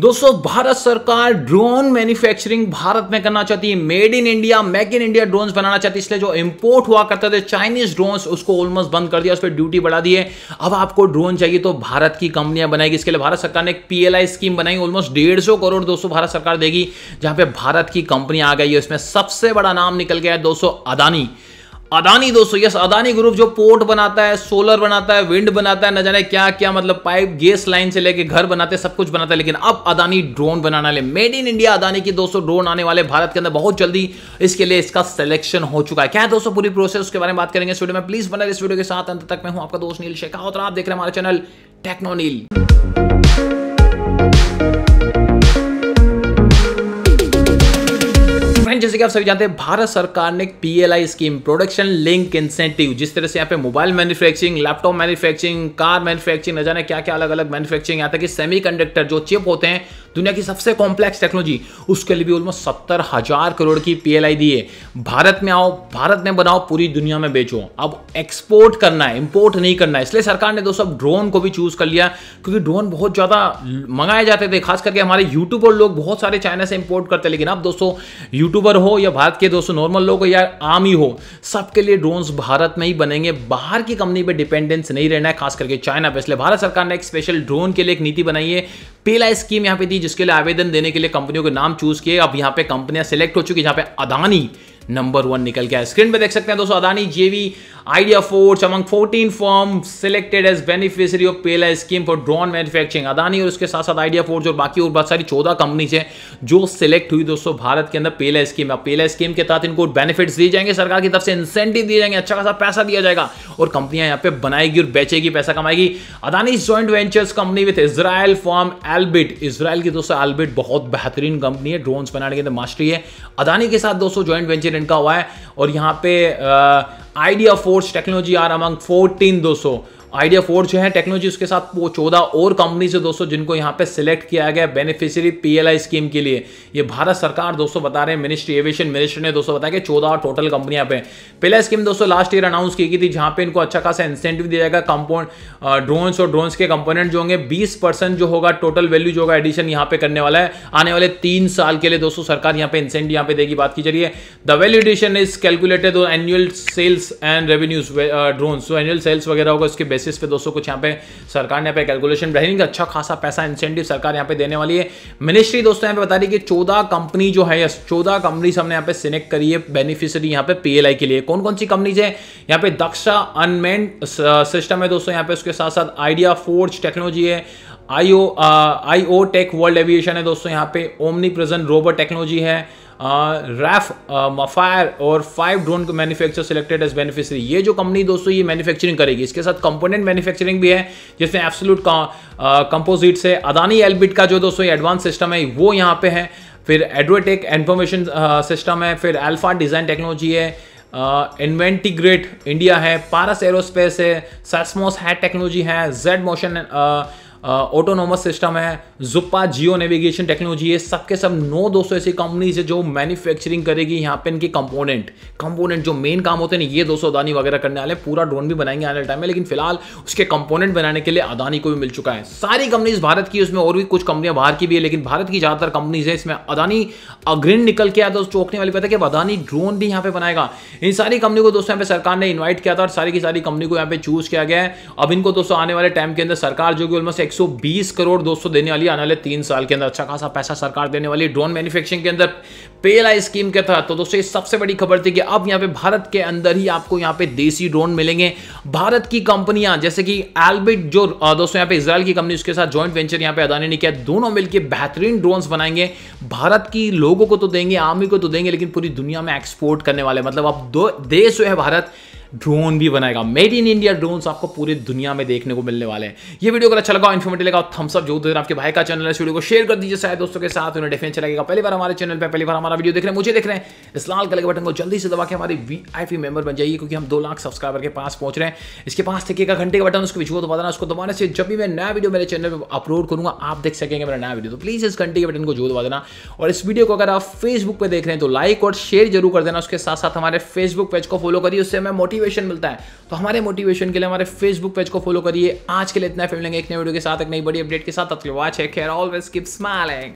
दोस्तों भारत सरकार drone manufacturing Bharat में करना चाहती है made in India make in India drone बनाना चाहती है इसलिए जो इंपोर्ट हुआ करते थे चाइनीज ड्रोन उसको ऑलमोस्ट बंद कर दिया उस पर ड्यूटी बढ़ा दी है अब आपको ड्रोन चाहिए तो भारत की कंपनियां बनाएगी इसके लिए भारत सरकार ने एक पीएलआई स्कीम बनाई ऑलमोस्ट डेढ़ करोड़ दोस्तों भारत सरकार देगी जहां पर भारत की कंपनियां आ गई है उसमें सबसे बड़ा नाम निकल गया है दोस्तों अदानी अदानी दोस्तों यस अदानी ग्रुप जो पोर्ट बनाता है सोलर बनाता है विंड बनाता है न जाने क्या क्या मतलब पाइप गैस लाइन से लेके घर बनाते सब कुछ बनाता है लेकिन अब अदानी ड्रोन बनाने ले मेड इन इंडिया अदानी की दोस्तों ड्रोन आने वाले भारत के अंदर बहुत जल्दी इसके लिए इसका सिलेक्शन हो चुका है क्या है दोस्तों पूरी प्रोसेस उसके बारे में बात करेंगे इस वीडियो में प्लीज बना इस वीडियो के साथ अंत तक मैं हूं आपका दोस्त नील शेखावत और आप देख रहे हैं हमारा चैनल टेक्नोनील कि आप सभी जानते हैं भारत सरकार ने P L I scheme production link incentive जिस तरह से यहाँ पे mobile manufacturing laptop manufacturing car manufacturing न जाने क्या क्या अलग अलग मैन्युफैक्चरिंग यहाँ तक कि सेमी जो चिप होते हैं दुनिया की सबसे कॉम्प्लेक्स टेक्नोलॉजी उसके लिए भी ऑलमोस्ट सत्तर हजार करोड़ की पी एल आई दी है भारत में आओ भारत में बनाओ पूरी दुनिया में बेचो अब एक्सपोर्ट करना है इम्पोर्ट नहीं करना है इसलिए सरकार ने दोस्तों ड्रोन को भी चूज कर लिया क्योंकि ड्रोन बहुत ज़्यादा मंगाए जाते थे खास करके हमारे यूट्यूबर लोग बहुत सारे चाइना से इम्पोर्ट करते लेकिन अब दोस्तों यूट्यूबर हो या भारत के दोस्तों नॉर्मल लोग हो या आर्मी हो सबके लिए ड्रोन्स भारत में ही बनेंगे बाहर की कंपनी पर डिपेंडेंस नहीं रहना है खास करके चाइना पर इसलिए भारत सरकार ने एक स्पेशल ड्रोन के लिए एक नीति बनाई है पीला स्कीम यहाँ पे दी जिसके लिए आवेदन देने के लिए कंपनियों के नाम चूज किए अब यहाँ पे कंपनियां सेलेक्ट हो चुकी है जहां पे अदानी नंबर वन निकल गया स्क्रीन पे देख सकते हैं दोस्तों Adani JV Idea Forge among 14 firm selected as beneficiary of पेला scheme for drone manufacturing Adani और उसके साथ साथ आइडिया फोर्स और बाकी और बहुत सारी चौदह कंपनीज हैं जो सिलेक्ट हुई दोस्तों भारत के अंदर पेला स्कीम अब पेला स्कीम के तहत इनको बेनिफिट्स दिए जाएंगे सरकार की तरफ से इंसेंटिव दिए जाएंगे अच्छा खासा पैसा दिया जाएगा और कंपनियां यहाँ पे बनाएगी और बेचेगी पैसा कमाएगी Adani joint ventures company with Israel firm Elbit Israel की दोस्तों एल्बिट बहुत बेहतरीन कंपनी है ड्रोन्स बनाने के अंदर मास्टरी है अदानी के साथ दोस्तों ज्वाइंट वेंचर इनका हुआ है और यहाँ पे Idea Forge technology are among fourteen दोस्तों आइडिया फोर जो है टेक्नोलॉजी उसके साथ वो चौदह और कंपनी है दोस्तों जिनको यहाँ पे सिलेक्ट किया गया बेनिफिशियरी पीएलआई स्कीम के लिए ये भारत सरकार दोस्तों बता रहे हैं मिनिस्ट्री एविएशन मिनिस्ट्री ने दोस्तों बताया कि चौदह टोटल कंपनियां पे पीएलआई स्कीम दोस्तों लास्ट ईयर अनाउंस की गई थी जहां पर इनको अच्छा खासा इंसेंटिव दिया जाएगा कंपाउंड ड्रोन्स और ड्रोन्स के कंपोनेंट जो होंगे बीस जो होगा टोटल वैल्यू जो होगा एडिशन यहाँ पे करने वाला है आने वाले तीन साल के लिए दोस्तों सरकार यहाँ पे इंसेंटिव यहाँ पे देगी बात की जरिए the value addition is calculated annual sales and revenues drone annual sales वगैरह होगा उसके बेसिस पे दोस्तों कुछ यहाँ पे सरकार ने यहाँ पे कैलकुलेशन रही अच्छा खासा पैसा इंसेंटिव सरकार यहाँ पे देने वाली है मिनिस्ट्री दोस्तों यहाँ पे बता रही है कि चौदह कंपनी जो है चौदह कंपनी हमने यहाँ पे सिलेक्ट करी है बेनिफिशरी यहाँ पे पी के लिए कौन कौन सी कंपनीज है यहाँ पे दक्षा अनमेंड सिस्टम uh, है दोस्तों यहाँ पे उसके साथ साथ आइडिया फोर्ज टेक्नोलॉजी है IO IO tech world aviation है दोस्तों यहाँ पे ओमनी प्रेजेंट रोबोट टेक्नोलॉजी है रैफ uh, मफायर uh, और फाइव ड्रोन को मैन्युफैक्चर सिलेक्टेड एज बेनिफिशरी ये जो कंपनी दोस्तों ये मैन्युफैक्चरिंग करेगी इसके साथ कंपोनेंट मैन्युफैक्चरिंग भी है जिसमें एब्सोल्यूट कंपोजिट से अदानी एलबिट का जो दोस्तों एडवांस सिस्टम है वो यहाँ पे है फिर एडवोटेक इन्फॉर्मेशन सिस्टम है फिर अल्फा डिज़ाइन टेक्नोलॉजी है इन्वेंटीग्रेट uh, इंडिया है पारस एरोस्पेस है सैसमोस है टेक्नोलॉजी है जेड मोशन ऑटोनोमस सिस्टम है जुप्पा जियो नेविगेशन टेक्नोलॉजी है सब के सब नौ दो सौ ऐसी कंपनीज है जो मैन्युफैक्चरिंग करेगी यहाँ पे इनके कंपोनेंट कंपोनेंट जो मेन काम होते हैं ये दो सौ अदानी वगैरह करने वाले पूरा ड्रोन भी बनाएंगे आने टाइम में लेकिन फिलहाल उसके कंपोनेंट बनाने के लिए अदानी को भी मिल चुका है सारी कंपनीज भारत की उसमें और भी कुछ कंपनियां बाहर की भी है लेकिन भारत की ज़्यादातर कंपनीज है इसमें अदानी अग्रिन निकल के आया था चौकने वाली पता है कि अदानी ड्रोन भी यहाँ पे बनाएगा इन सारी कंपनी को दोस्तों यहाँ पे सरकार ने इन्वाइट किया था और सारी की सारी कंपनी को यहाँ पे चूज किया गया है अब इनको दोस्तों आने वाले टाइम के अंदर सरकार जो कि ऑलमोस्ट 120 करोड़ दोस्तों देने वाली आने वाले तीन साल के अंदर अच्छा खासा पैसा सरकार देने वाली ड्रोन मैन्युफैक्चरिंग के अंदर पेला स्कीम के तहत तो दोस्तों ये सबसे बड़ी खबर थी कि अब यहाँ पे भारत के अंदर ही आपको यहाँ पे देसी ड्रोन मिलेंगे भारत की कंपनियां जैसे कि एल्बिट जो दोस्तों यहाँ पे इसराइल की कंपनी उसके साथ ज्वाइंट वेंचर यहाँ पे अदानी ने किया दोनों मिलकर बेहतरीन ड्रोन बनाएंगे भारत की लोगों को तो देंगे आर्मी को तो देंगे लेकिन पूरी दुनिया में एक्सपोर्ट करने वाले मतलब अब दो देश जो है भारत ड्रोन भी बनाएगा मेड इन इंडिया ड्रोन आपको पूरी दुनिया में देखने को मिलने वाले हैं ये वीडियो अगर अच्छा लगा इन्फॉर्मेटिव लगा थम्सअप जो देर आपके भाई का चैनल है वीडियो को शेयर कर दीजिए शायद दोस्तों के साथ उन्हें डिफेंस अच्छा लगेगा पहली बार हमारे चैनल पर पहली बार हमारा वीडियो देख रहे हैं मुझे देख रहे हैं इस लाल कलर के बटन को जल्दी से दबा के हमारी वी मेंबर बन जाइए क्योंकि हम दो लाख सब्सक्राइबर के पास पहुंच रहे हैं इसके पास थे का घंटे का बटन उसको बीच को दबा देना उसको दबाने से जब भी मैं नया वीडियो मेरे चैनल पर अपलोड करूंगा आप देख सकेंगे मेरा नया वीडियो तो प्लीज़ इस घंटे के बटन को जो दबा देना और इस वीडियो को अगर आप फेसबुक पर देख रहे हैं तो लाइक और शेयर जरूर कर देना उसके साथ साथ हमारे फेसबुक पेज को फॉलो करिए उससे मैं मोटिव मोटिवेशन मिलता है तो हमारे मोटिवेशन के लिए हमारे फेसबुक पेज को फॉलो करिए आज के लिए इतना फिर लेंगे एक नए वीडियो के साथ एक नई बड़ी अपडेट के साथ तब वॉच है ऑलवेज स्माइलिंग